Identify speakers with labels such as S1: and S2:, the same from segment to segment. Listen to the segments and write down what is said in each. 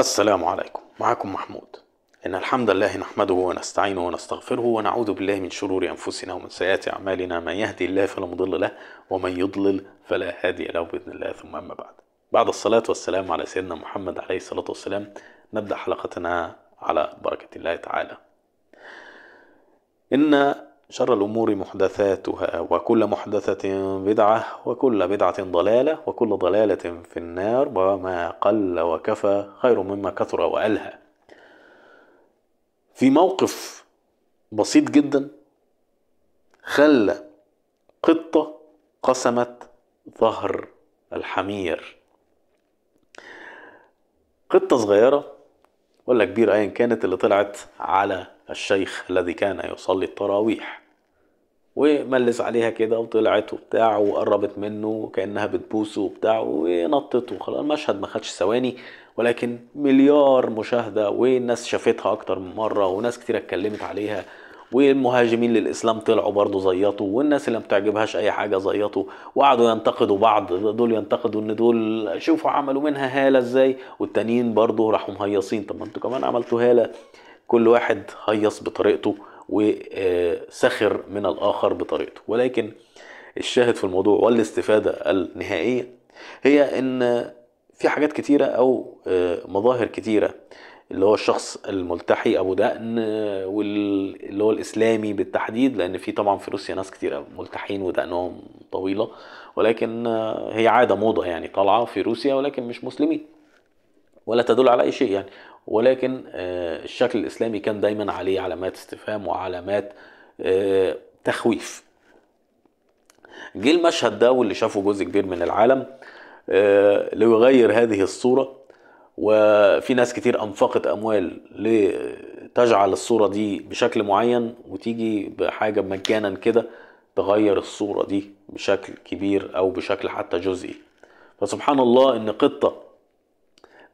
S1: السلام عليكم معكم محمود إن الحمد لله نحمده ونستعينه ونستغفره ونعوذ بالله من شرور أنفسنا ومن سيئات أعمالنا من يهدي الله فلا مضل له ومن يضلل فلا هادي له بإذن الله ثم أما بعد بعد الصلاة والسلام على سيدنا محمد عليه الصلاة والسلام نبدأ حلقتنا على بركة الله تعالى إن شر الأمور محدثاتها وكل محدثة بدعة وكل بدعة ضلالة وكل ضلالة في النار وما قل وكفى خير مما كثر وألهى في موقف بسيط جدا خلى قطة قسمت ظهر الحمير قطة صغيرة ولا كبيرة أيا كانت اللي طلعت على الشيخ الذي كان يصلي التراويح وملز عليها كده وطلعت وبتاع وقربت منه كانها بتبوسه وبتاع ونطته خلاص المشهد ما خدش ثواني ولكن مليار مشاهده والناس شافتها اكتر من مره وناس كتير اتكلمت عليها والمهاجمين للاسلام طلعوا برضه زيطوا والناس اللي ما بتعجبهاش اي حاجه زيطوا وقعدوا ينتقدوا بعض دول ينتقدوا ان دول شوفوا عملوا منها هاله ازاي والتانيين برضه راحوا مهيصين طب ما انتوا كمان عملتوا هاله كل واحد هيص بطريقته وسخر من الآخر بطريقته ولكن الشاهد في الموضوع والاستفادة النهائية هي ان في حاجات كتيرة او آه، مظاهر كتيرة اللي هو الشخص الملتحي ابو دقن آه، واللي هو الاسلامي بالتحديد لان في طبعا في روسيا ناس كتيرة ملتحين ودقنهم طويله ولكن آه، هي عاده موضه يعني طالعه في روسيا ولكن مش مسلمين ولا تدل على اي شيء يعني ولكن آه، الشكل الاسلامي كان دايما عليه علامات استفهام وعلامات آه، تخويف جه المشهد ده واللي شافه جزء كبير من العالم آه، ليغير هذه الصوره وفي ناس كتير انفقت اموال لتجعل الصوره دي بشكل معين وتيجي بحاجه مجانا كده تغير الصوره دي بشكل كبير او بشكل حتى جزئي فسبحان الله ان قطه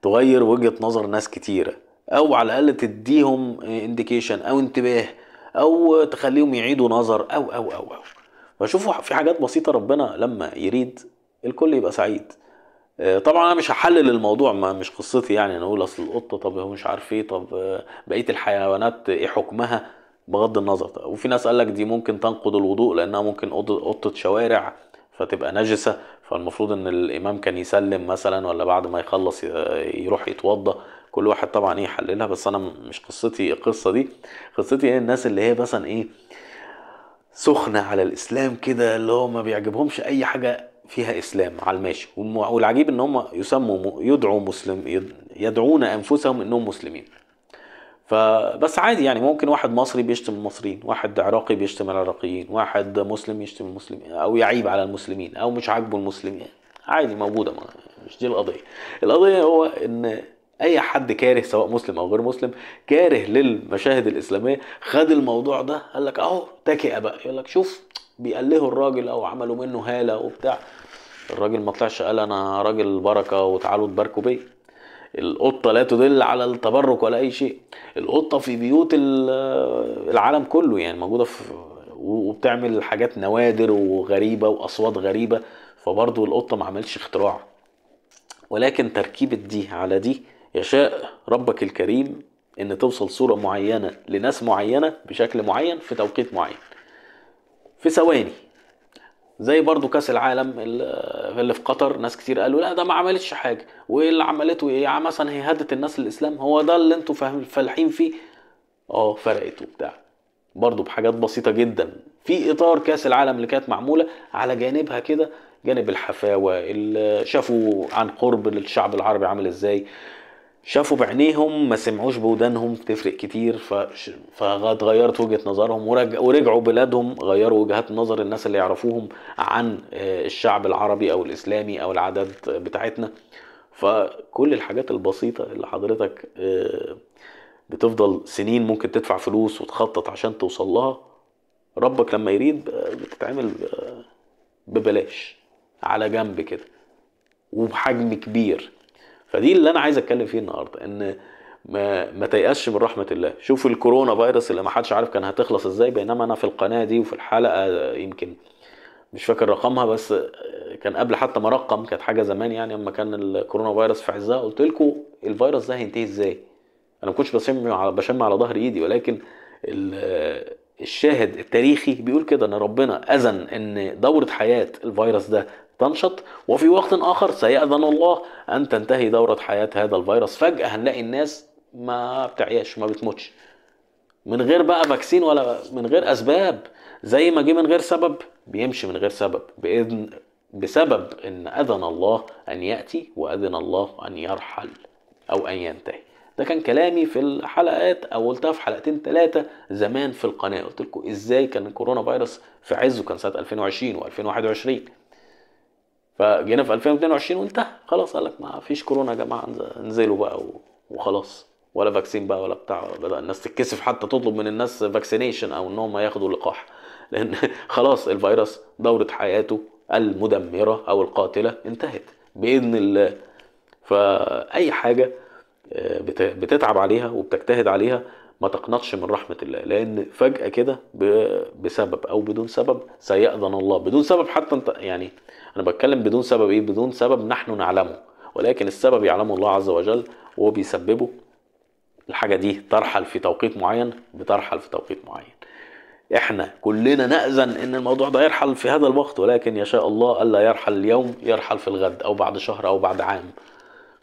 S1: تغير وجهة نظر ناس كتيرة او على الاقل تديهم انديكيشن او انتباه او تخليهم يعيدوا نظر او او او او فشوفوا في حاجات بسيطة ربنا لما يريد الكل يبقى سعيد آه، طبعا انا مش هحلل الموضوع ما مش قصتي يعني انا اقول اصل القطه طب هو مش عارف ايه طب آه، بقيه الحيوانات ايه حكمها بغض النظر وفي ناس قال لك دي ممكن تنقض الوضوء لانها ممكن قطه شوارع فتبقى نجسه فالمفروض ان الامام كان يسلم مثلا ولا بعد ما يخلص يروح يتوضى كل واحد طبعا ايه يحللها بس انا مش قصتي القصه دي قصتي ايه الناس اللي هي مثلا ايه سخنه على الاسلام كده اللي هو ما بيعجبهمش اي حاجه فيها اسلام على الماشي والعجيب ان هم يسموا يدعوا مسلم يدعون انفسهم انهم مسلمين فبس عادي يعني ممكن واحد مصري بيشتم المصريين واحد عراقي بيشتم العراقيين واحد مسلم يشتم المسلمين او يعيب على المسلمين او مش عاجبه المسلمين عادي موجوده ما مش دي القضيه القضيه هو ان اي حد كاره سواء مسلم او غير مسلم كاره للمشاهد الاسلاميه خد الموضوع ده قال لك اهو تكئه بقى يقول لك شوف بيقلهوا الراجل او عملوا منه هاله وبتاع الراجل ما طلعش قال انا راجل بركه وتعالوا تباركوا بيا القطة لا تدل على التبرك ولا أي شيء القطة في بيوت العالم كله يعني موجودة في وبتعمل حاجات نوادر وغريبة وأصوات غريبة فبرضه القطة ما عملش اختراع ولكن تركيبة دي على دي يشاء ربك الكريم ان توصل صورة معينة لناس معينة بشكل معين في توقيت معين في ثواني زي برضو كاس العالم اللي في قطر ناس كتير قالوا لا ده ما عملتش حاجه وايه اللي عملته ايه يعني مثلا هي هدت الناس للاسلام هو ده اللي انتوا فالحين فيه اه فرقت وبتاع برضو بحاجات بسيطه جدا في اطار كاس العالم اللي كانت معموله على جانبها كده جانب الحفاوه اللي شافوا عن قرب الشعب العربي عامل ازاي شافوا بعينيهم ما سمعوش بودانهم بتفرق كتير فاتغيرت وجهه نظرهم ورجعوا بلادهم غيروا وجهات نظر الناس اللي يعرفوهم عن آه، الشعب العربي او الاسلامي او العادات بتاعتنا فكل الحاجات البسيطه اللي حضرتك آه، بتفضل سنين ممكن تدفع فلوس وتخطط عشان توصل لها ربك لما يريد آه، بتتعمل ببلاش على جنب كده وبحجم كبير فدي اللي انا عايز اتكلم فيه النهارده ان ما ما تيأسش من رحمه الله شوف الكورونا فيروس اللي ما حدش عارف كان هتخلص ازاي بينما انا في القناه دي وفي الحلقه يمكن مش فاكر رقمها بس كان قبل حتى ما رقم كانت حاجه زمان يعني اما كان الكورونا فيروس في عزها قلت لكم الفيروس ده هينتهي ازاي انا ما كنتش بشم على بشم على ظهر ايدي ولكن الشاهد التاريخي بيقول كده ان ربنا اذن ان دوره حياه الفيروس ده تنشط وفي وقت آخر سيأذن الله أن تنتهي دورة حياة هذا الفيروس فجأة هنلاقي الناس ما بتعياش ما بتموتش من غير بقى فاكسين ولا من غير أسباب زي ما جه من غير سبب بيمشي من غير سبب بإذن بسبب ان اذن الله ان ياتي واذن الله ان يرحل او ان ينتهي ده كان كلامي في الحلقات او قلتها في حلقتين ثلاثه زمان في القناه قلت لكم ازاي كان الكورونا فيروس في عزه كان سنه 2020 و2021 فجينا في 2022 وانتهى خلاص قال لك ما فيش كورونا يا جماعه انزلوا بقى وخلاص ولا فاكسين بقى ولا بتاع بدا الناس تتكسف حتى تطلب من الناس فاكسينيشن او ان هم ياخدوا لقاح لان خلاص الفيروس دوره حياته المدمره او القاتله انتهت باذن الله فاي حاجه آه، بتتعب عليها وبتجتهد عليها ما تقنطش من رحمه الله لان فجاه كده بسبب او بدون سبب سيأذن الله بدون سبب حتى انت يعني انا بتكلم بدون سبب ايه بدون سبب نحن نعلمه ولكن السبب يعلمه الله عز وجل وهو بيسببه الحاجه دي ترحل في توقيت معين بترحل في توقيت معين احنا كلنا نأذن ان الموضوع ده يرحل في هذا الوقت ولكن يشاء الله الا يرحل اليوم يرحل في الغد او بعد شهر او بعد عام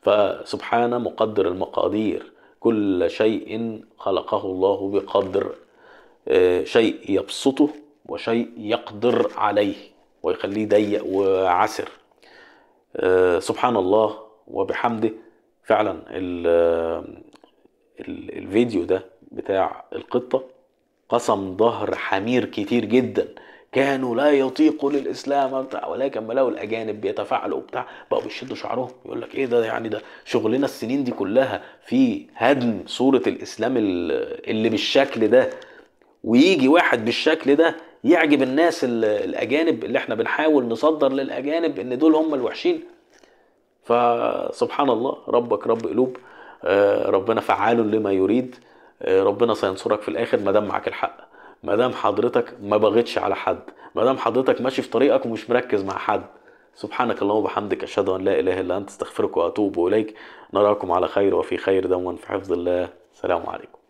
S1: فسبحانه مقدر المقادير كل شيء خلقه الله بقدر آه، شيء يبسطه وشيء يقدر عليه ويخليه ضيق وعسر آه، سبحان الله وبحمده فعلا آه، الفيديو ده بتاع القطة قسم ظهر حمير كتير جدا كانوا لا يطيقوا للاسلام بتاع ولكن بلاقوا الاجانب بيتفاعلوا وبتاع بقوا بيشدوا شعرهم يقول لك ايه ده يعني ده شغلنا السنين دي كلها في هدم صوره الاسلام اللي بالشكل ده ويجي واحد بالشكل ده يعجب الناس الاجانب اللي احنا بنحاول نصدر للاجانب ان دول هم الوحشين فسبحان الله ربك رب قلوب آه، ربنا فعال لما يريد آه، ربنا سينصرك في الاخر ما دام معاك الحق ما دام حضرتك ما بغيتش على حد ما دام حضرتك ماشي في طريقك ومش مركز مع حد سبحانك اللهم وبحمدك اشهد ان لا اله الا انت استغفرك واتوب اليك نراكم على خير وفي خير دوما في حفظ الله السلام عليكم